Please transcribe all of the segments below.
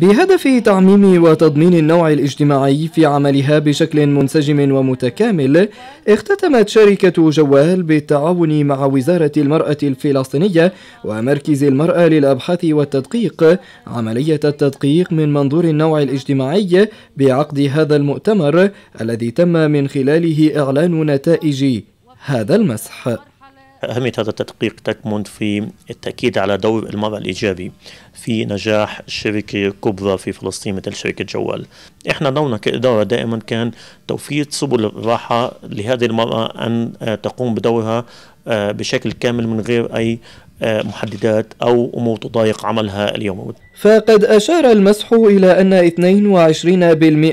بهدف تعميم وتضمين النوع الاجتماعي في عملها بشكل منسجم ومتكامل اختتمت شركة جوال بالتعاون مع وزارة المرأة الفلسطينية ومركز المرأة للأبحاث والتدقيق عملية التدقيق من منظور النوع الاجتماعي بعقد هذا المؤتمر الذي تم من خلاله إعلان نتائج هذا المسح أهمية هذا التدقيق تكمن في التأكيد على دور المرأة الإيجابي في نجاح شركة كبرى في فلسطين مثل شركة جوال إحنا دورنا كإدارة دائما كان توفير سبل الراحة لهذه المرأة أن آه، تقوم بدورها آه، بشكل كامل من غير أي آه، محددات أو أمور تضايق عملها اليومي فقد أشار المسح إلى أن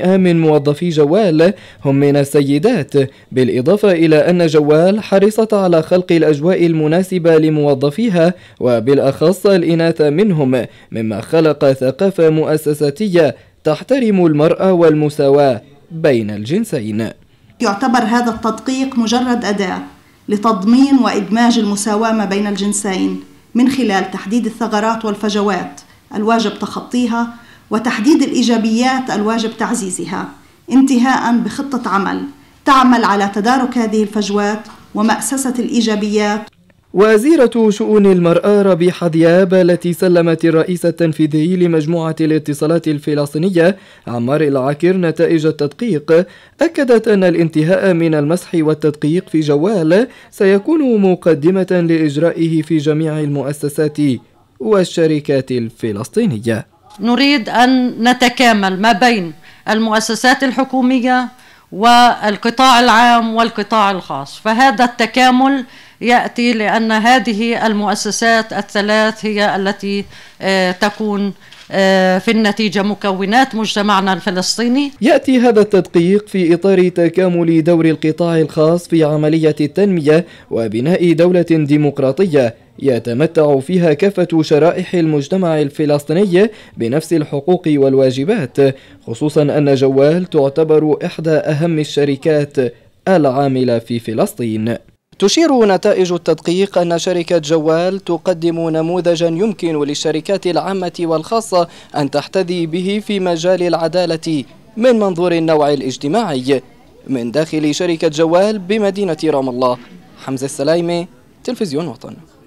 22% من موظفي جوال هم من السيدات بالإضافة إلى أن جوال حرصت على خلق الأجواء المناسبة لموظفيها وبالأخص الإناث منهم مما خلق ثقافة مؤسساتية تحترم المرأة والمساواة بين الجنسين يعتبر هذا التدقيق مجرد أداة لتضمين وإدماج المساومة بين الجنسين من خلال تحديد الثغرات والفجوات الواجب تخطيها وتحديد الإيجابيات الواجب تعزيزها انتهاء بخطة عمل تعمل على تدارك هذه الفجوات ومأسسة الإيجابيات وزيرة شؤون المرأة ربيحة دياب التي سلمت الرئيس التنفيذي لمجموعة الاتصالات الفلسطينية عمار العاكر نتائج التدقيق أكدت أن الانتهاء من المسح والتدقيق في جوال سيكون مقدمة لإجرائه في جميع المؤسسات والشركات الفلسطينية نريد أن نتكامل ما بين المؤسسات الحكومية والقطاع العام والقطاع الخاص فهذا التكامل ياتي لان هذه المؤسسات الثلاث هي التي آه، تكون آه، في النتيجة مكونات مجتمعنا الفلسطيني يأتي هذا التدقيق في إطار تكامل دور القطاع الخاص في عملية التنمية وبناء دولة ديمقراطية يتمتع فيها كافة شرائح المجتمع الفلسطيني بنفس الحقوق والواجبات خصوصا أن جوال تعتبر إحدى أهم الشركات العاملة في فلسطين تشير نتائج التدقيق أن شركة جوال تقدم نموذجا يمكن للشركات العامة والخاصة أن تحتذي به في مجال العدالة من منظور النوع الاجتماعي من داخل شركة جوال بمدينة رام الله حمزة السلايمة تلفزيون وطن